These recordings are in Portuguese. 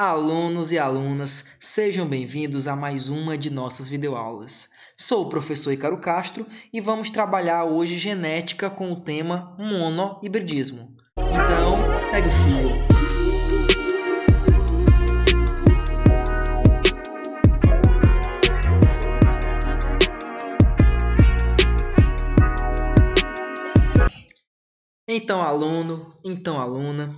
Alunos e alunas, sejam bem-vindos a mais uma de nossas videoaulas. Sou o professor Icaro Castro e vamos trabalhar hoje genética com o tema monohibridismo. Então, segue o fio. Então, aluno, então, aluna,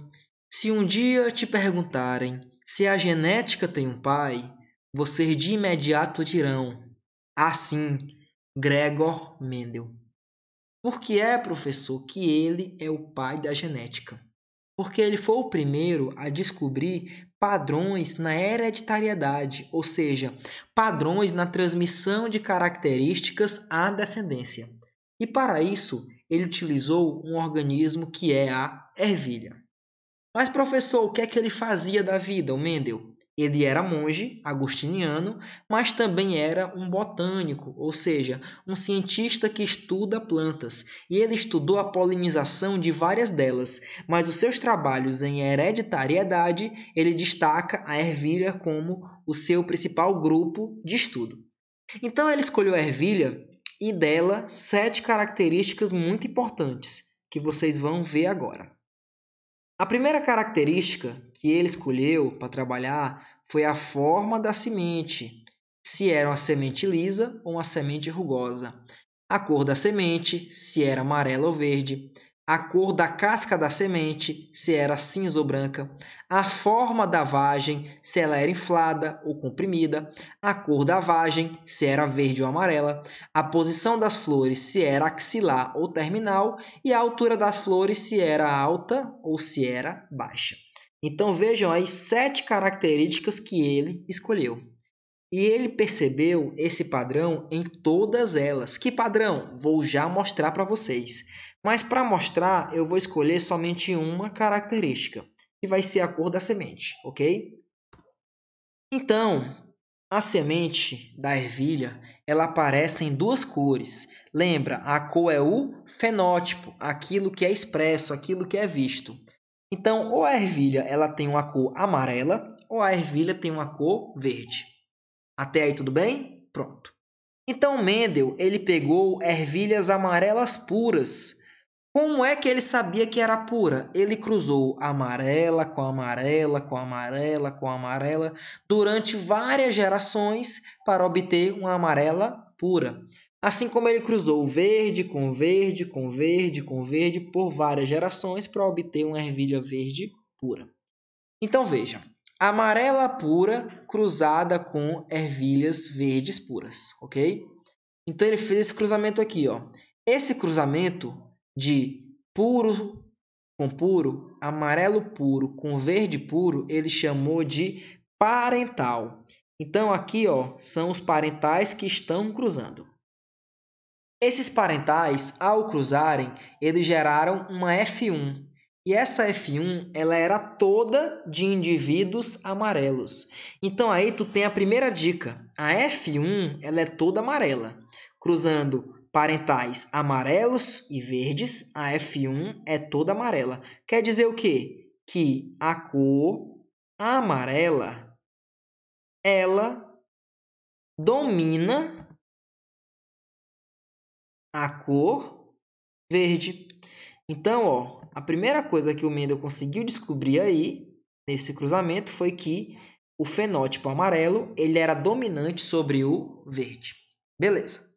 se um dia te perguntarem se a genética tem um pai, vocês de imediato dirão: assim, Gregor Mendel. Por que é, professor, que ele é o pai da genética? Porque ele foi o primeiro a descobrir padrões na hereditariedade, ou seja, padrões na transmissão de características à descendência. E para isso, ele utilizou um organismo que é a ervilha. Mas, professor, o que é que ele fazia da vida, o Mendel? Ele era monge agostiniano, mas também era um botânico, ou seja, um cientista que estuda plantas, e ele estudou a polinização de várias delas, mas os seus trabalhos em hereditariedade, ele destaca a ervilha como o seu principal grupo de estudo. Então ele escolheu a ervilha e dela sete características muito importantes que vocês vão ver agora. A primeira característica que ele escolheu para trabalhar foi a forma da semente, se era uma semente lisa ou uma semente rugosa, a cor da semente, se era amarela ou verde, a cor da casca da semente, se era cinza ou branca, a forma da vagem, se ela era inflada ou comprimida, a cor da vagem, se era verde ou amarela, a posição das flores, se era axilar ou terminal, e a altura das flores, se era alta ou se era baixa. Então vejam as sete características que ele escolheu. E ele percebeu esse padrão em todas elas. Que padrão? Vou já mostrar para vocês. Mas para mostrar, eu vou escolher somente uma característica, que vai ser a cor da semente, ok? Então, a semente da ervilha, ela aparece em duas cores. Lembra, a cor é o fenótipo, aquilo que é expresso, aquilo que é visto. Então, ou a ervilha ela tem uma cor amarela, ou a ervilha tem uma cor verde. Até aí tudo bem? Pronto. Então Mendel ele pegou ervilhas amarelas puras como é que ele sabia que era pura? Ele cruzou amarela com amarela, com amarela, com amarela, durante várias gerações para obter uma amarela pura. Assim como ele cruzou verde com verde, com verde, com verde, por várias gerações para obter uma ervilha verde pura. Então veja, amarela pura cruzada com ervilhas verdes puras, ok? Então ele fez esse cruzamento aqui, ó. Esse cruzamento de puro com puro, amarelo puro com verde puro, ele chamou de parental. Então aqui, ó, são os parentais que estão cruzando. Esses parentais, ao cruzarem, eles geraram uma F1. E essa F1, ela era toda de indivíduos amarelos. Então aí tu tem a primeira dica. A F1, ela é toda amarela, cruzando parentais amarelos e verdes, a F1 é toda amarela. Quer dizer o quê? Que a cor amarela ela domina a cor verde. Então, ó, a primeira coisa que o Mendel conseguiu descobrir aí nesse cruzamento foi que o fenótipo amarelo ele era dominante sobre o verde. Beleza.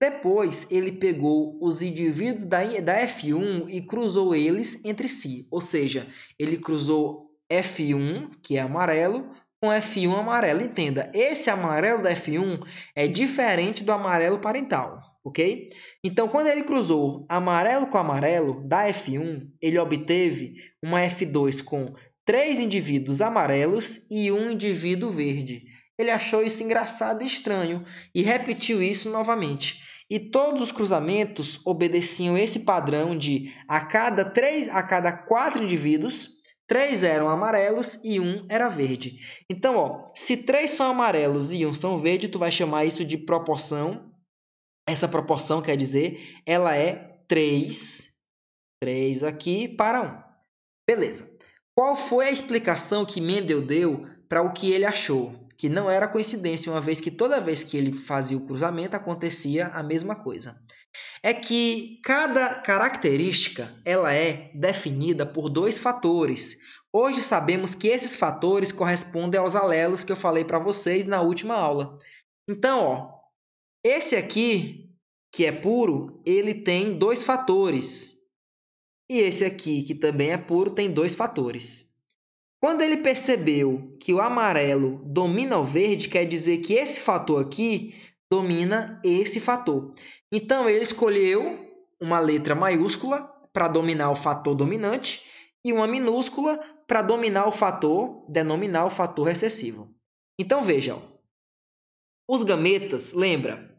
Depois, ele pegou os indivíduos da, da F1 e cruzou eles entre si, ou seja, ele cruzou F1, que é amarelo, com F1 amarelo. Entenda, esse amarelo da F1 é diferente do amarelo parental, ok? Então, quando ele cruzou amarelo com amarelo da F1, ele obteve uma F2 com três indivíduos amarelos e um indivíduo verde. Ele achou isso engraçado e estranho e repetiu isso novamente. E todos os cruzamentos obedeciam esse padrão de a cada três, a cada quatro indivíduos, três eram amarelos e um era verde. Então, ó, se três são amarelos e um são verde, tu vai chamar isso de proporção. Essa proporção quer dizer, ela é 3, 3 aqui para 1. Beleza. Qual foi a explicação que Mendel deu para o que ele achou? que não era coincidência, uma vez que toda vez que ele fazia o cruzamento acontecia a mesma coisa. É que cada característica ela é definida por dois fatores. Hoje sabemos que esses fatores correspondem aos alelos que eu falei para vocês na última aula. Então, ó, esse aqui que é puro, ele tem dois fatores. E esse aqui que também é puro tem dois fatores. Quando ele percebeu que o amarelo domina o verde, quer dizer que esse fator aqui domina esse fator. Então ele escolheu uma letra maiúscula para dominar o fator dominante e uma minúscula para dominar o fator, denominar o fator recessivo. Então vejam, os gametas, lembra,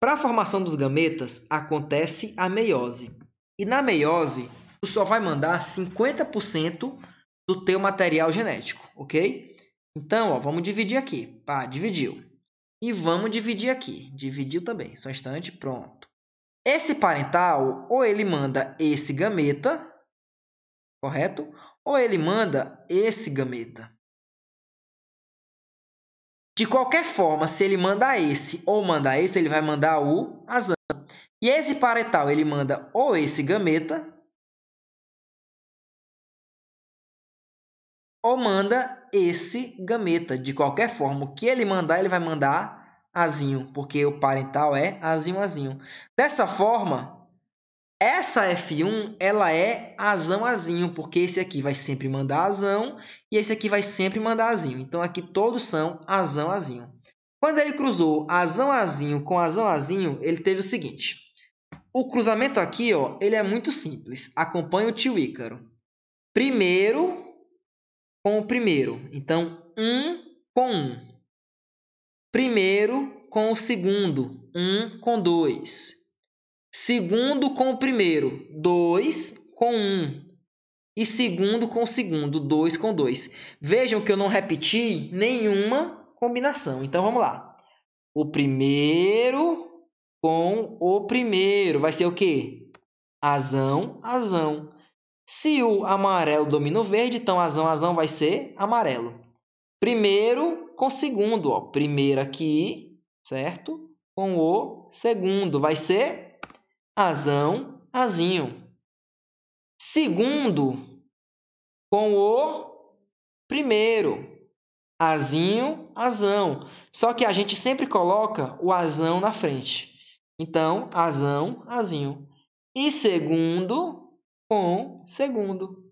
para a formação dos gametas acontece a meiose. E na meiose, o só vai mandar 50% do teu material genético, ok? Então, ó, vamos dividir aqui. Pá, dividiu. E vamos dividir aqui. Dividiu também. Só um instante, pronto. Esse parental, ou ele manda esse gameta, correto? Ou ele manda esse gameta. De qualquer forma, se ele mandar esse ou manda esse, ele vai mandar o azan. E esse parental, ele manda ou esse gameta, ou manda esse gameta. De qualquer forma, o que ele mandar, ele vai mandar azinho, porque o parental é azinho, azinho. Dessa forma, essa F1 ela é azão, azinho, porque esse aqui vai sempre mandar azão e esse aqui vai sempre mandar azinho. Então, aqui todos são azão, azinho. Quando ele cruzou azão, azinho com azão, azinho, ele teve o seguinte. O cruzamento aqui, ó, ele é muito simples. Acompanha o tio Ícaro. Primeiro, com o primeiro. Então, um com um. Primeiro com o segundo, um com dois. Segundo com o primeiro, dois com um. E segundo com o segundo, dois com dois. Vejam que eu não repeti nenhuma combinação. Então vamos lá. O primeiro com o primeiro vai ser o quê? Azão, azão. Se o amarelo domina o verde, então azão, azão vai ser amarelo. Primeiro com segundo, ó. Primeiro aqui, certo? Com o segundo vai ser azão, azinho. Segundo com o primeiro, azinho, azão. Só que a gente sempre coloca o azão na frente. Então, azão, azinho. E segundo com segundo.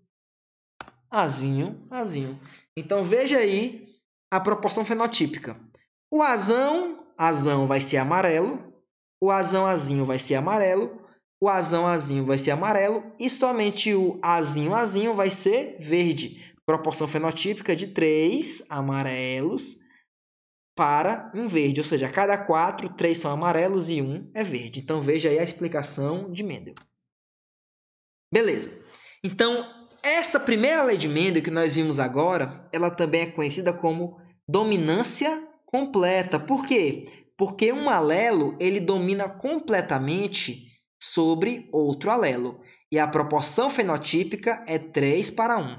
Azinho, azinho. Então veja aí a proporção fenotípica. O azão, azão vai ser amarelo. O azão, azinho vai ser amarelo. O azão, azinho vai ser amarelo. E somente o azinho, azinho vai ser verde. Proporção fenotípica de três amarelos para um verde. Ou seja, a cada quatro, três são amarelos e um é verde. Então veja aí a explicação de Mendel. Beleza. Então, essa primeira lei de Mendel que nós vimos agora, ela também é conhecida como dominância completa. Por quê? Porque um alelo, ele domina completamente sobre outro alelo. E a proporção fenotípica é 3 para 1.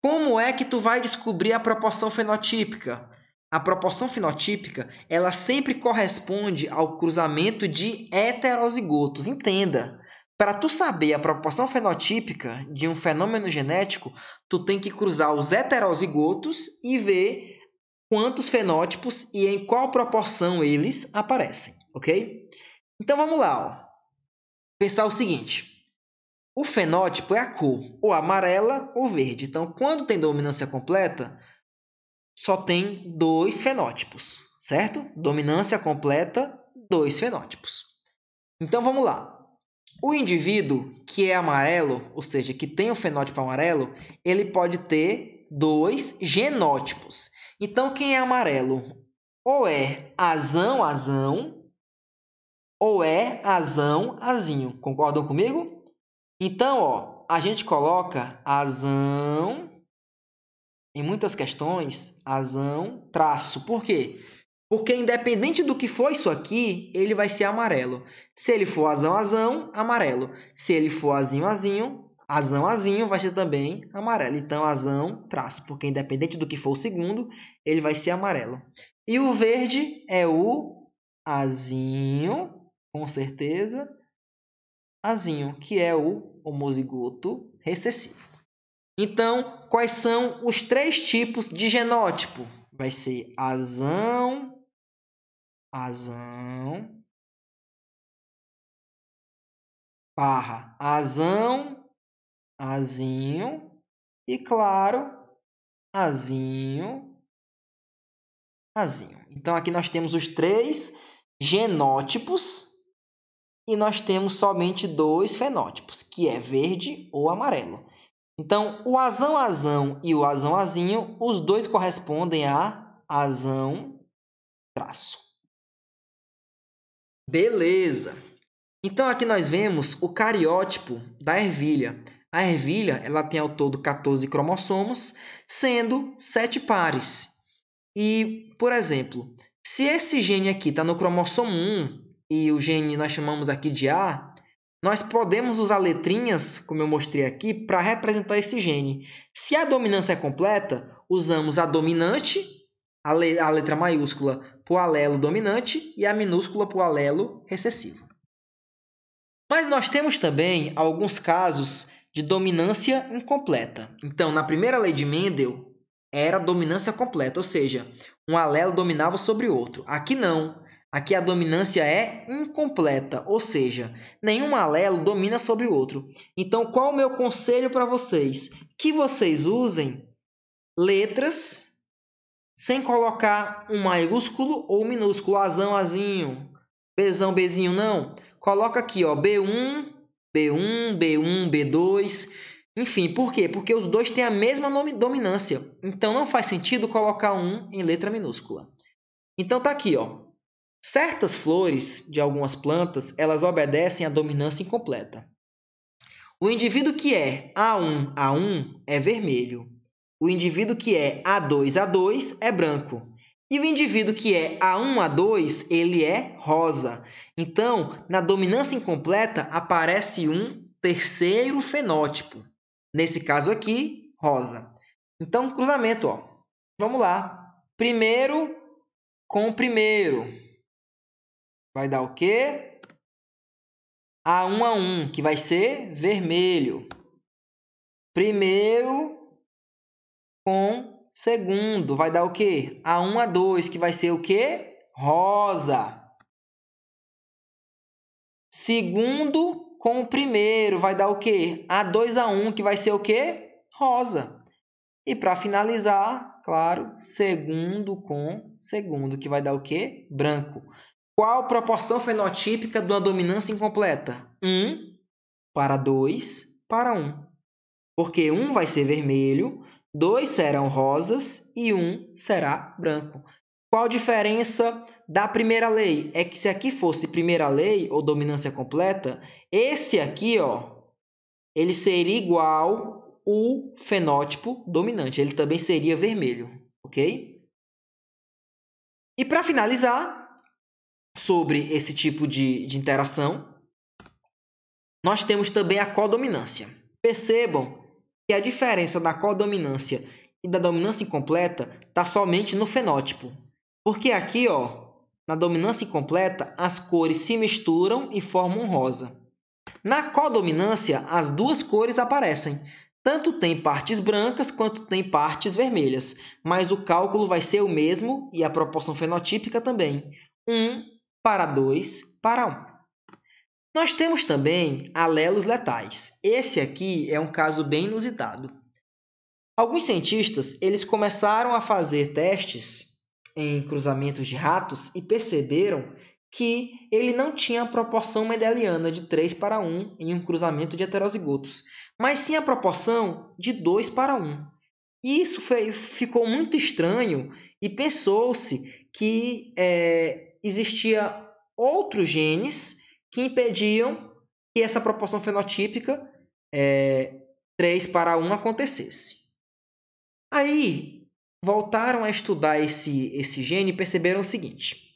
Como é que tu vai descobrir a proporção fenotípica? A proporção fenotípica, ela sempre corresponde ao cruzamento de heterozigotos. Entenda, para tu saber a proporção fenotípica de um fenômeno genético, tu tem que cruzar os heterozigotos e ver quantos fenótipos e em qual proporção eles aparecem, ok? Então vamos lá, ó. Pensar o seguinte: o fenótipo é a cor, ou amarela ou verde. Então, quando tem dominância completa, só tem dois fenótipos, certo? Dominância completa, dois fenótipos. Então vamos lá. O indivíduo que é amarelo, ou seja, que tem o fenótipo amarelo, ele pode ter dois genótipos. Então, quem é amarelo? Ou é azão, azão, ou é azão, azinho. Concordam comigo? Então, ó, a gente coloca azão, em muitas questões, azão, traço. Por quê? Porque independente do que for isso aqui, ele vai ser amarelo. Se ele for azão, azão, amarelo. Se ele for azinho, azinho, azão, azinho, vai ser também amarelo. Então, azão, traço. Porque independente do que for o segundo, ele vai ser amarelo. E o verde é o azinho, com certeza, azinho, que é o homozigoto recessivo. Então, quais são os três tipos de genótipo? vai ser azão, azão, barra, azão, azinho, e claro, azinho, azinho. Então aqui nós temos os três genótipos e nós temos somente dois fenótipos, que é verde ou amarelo. Então, o azão azão e o azão azinho, os dois correspondem a azão traço. Beleza. Então aqui nós vemos o cariótipo da ervilha. A ervilha, ela tem ao todo 14 cromossomos, sendo 7 pares. E, por exemplo, se esse gene aqui está no cromossomo 1 e o gene nós chamamos aqui de A, nós podemos usar letrinhas, como eu mostrei aqui, para representar esse gene. Se a dominância é completa, usamos a dominante, a, le a letra maiúscula para o alelo dominante e a minúscula para o alelo recessivo. Mas nós temos também alguns casos de dominância incompleta. Então, na primeira lei de Mendel, era dominância completa, ou seja, um alelo dominava sobre outro. Aqui não. Aqui a dominância é incompleta, ou seja, nenhum alelo domina sobre o outro. Então, qual o meu conselho para vocês? Que vocês usem letras sem colocar um maiúsculo ou minúsculo, azão, azinho, bezão, bezinho, não. Coloca aqui, ó, B1, B1, B1, B2. Enfim, por quê? Porque os dois têm a mesma dominância. Então não faz sentido colocar um em letra minúscula. Então tá aqui, ó. Certas flores de algumas plantas, elas obedecem à dominância incompleta. O indivíduo que é A1 A1 é vermelho. O indivíduo que é A2 A2 é branco. E o indivíduo que é A1 A2, ele é rosa. Então, na dominância incompleta aparece um terceiro fenótipo. Nesse caso aqui, rosa. Então, cruzamento, ó. Vamos lá. Primeiro com primeiro vai dar o quê? A1 a 1, que vai ser vermelho. Primeiro com segundo, vai dar o quê? A1 a 2, que vai ser o quê? Rosa. Segundo com o primeiro, vai dar o quê? A2 a 1, que vai ser o quê? Rosa. E para finalizar, claro, segundo com segundo, que vai dar o quê? Branco. Qual proporção fenotípica de uma dominância incompleta? 1 para 2 para 1. Porque 1 vai ser vermelho, 2 serão rosas e 1 será branco. Qual a diferença da primeira lei? É que se aqui fosse primeira lei ou dominância completa, esse aqui, ó, ele seria igual o fenótipo dominante. Ele também seria vermelho, ok? E para finalizar, sobre esse tipo de, de interação, nós temos também a codominância. Percebam que a diferença da codominância e da dominância incompleta está somente no fenótipo. Porque aqui, ó, na dominância incompleta, as cores se misturam e formam rosa. Na codominância, as duas cores aparecem. Tanto tem partes brancas quanto tem partes vermelhas, mas o cálculo vai ser o mesmo e a proporção fenotípica também. 1 para 2, para 1. Um. Nós temos também alelos letais. Esse aqui é um caso bem inusitado. Alguns cientistas, eles começaram a fazer testes em cruzamentos de ratos e perceberam que ele não tinha a proporção mendeliana de 3 para 1 em um cruzamento de heterozigotos, mas sim a proporção de 2 para 1. Isso foi, ficou muito estranho e pensou-se que é, existia outros genes que impediam que essa proporção fenotípica é, 3 para 1 acontecesse. Aí voltaram a estudar esse, esse gene e perceberam o seguinte: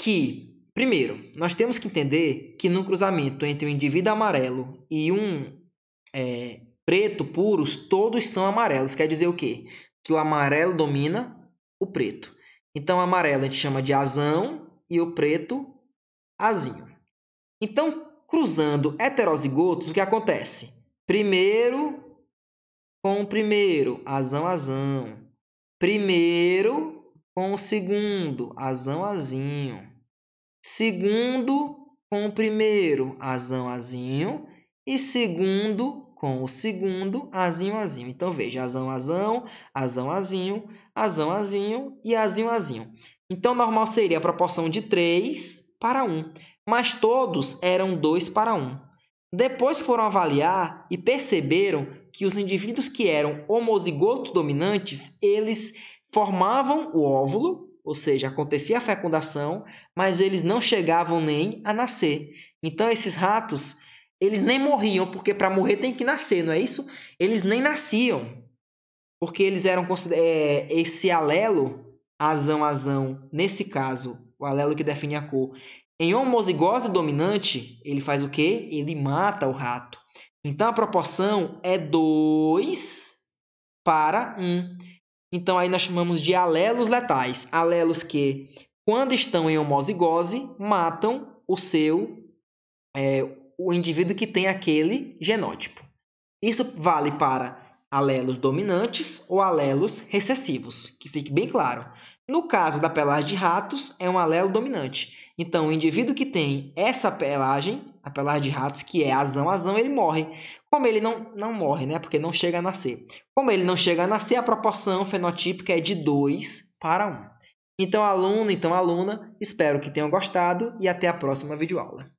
que, primeiro, nós temos que entender que no cruzamento entre um indivíduo amarelo e um é, preto puros, todos são amarelos. Quer dizer o quê? Que o amarelo domina o preto. Então, amarelo a gente chama de azão e o preto, azinho. Então, cruzando heterozigotos, o que acontece? Primeiro com o primeiro, azão, azão. Primeiro com o segundo, azão, azinho. Segundo com o primeiro, azão, azinho. E segundo com o segundo azinho azinho. Então veja, azão azão, azão azinho, azão azinho e azinho azinho. Então normal seria a proporção de 3 para 1, mas todos eram 2 para 1. Depois foram avaliar e perceberam que os indivíduos que eram homozigoto dominantes, eles formavam o óvulo, ou seja, acontecia a fecundação, mas eles não chegavam nem a nascer. Então esses ratos eles nem morriam, porque para morrer tem que nascer, não é isso? Eles nem nasciam. Porque eles eram é, esse alelo, azão, azão, nesse caso, o alelo que define a cor. Em homozigose dominante, ele faz o quê? Ele mata o rato. Então a proporção é 2 para 1. Um. Então aí nós chamamos de alelos letais. Alelos que, quando estão em homozigose, matam o seu é, o indivíduo que tem aquele genótipo. Isso vale para alelos dominantes ou alelos recessivos, que fique bem claro. No caso da pelagem de ratos, é um alelo dominante. Então, o indivíduo que tem essa pelagem, a pelagem de ratos, que é azão-azão, ele morre. Como ele não, não morre, né? Porque não chega a nascer. Como ele não chega a nascer, a proporção fenotípica é de 2 para 1. Então, aluno, então aluna, espero que tenham gostado e até a próxima videoaula.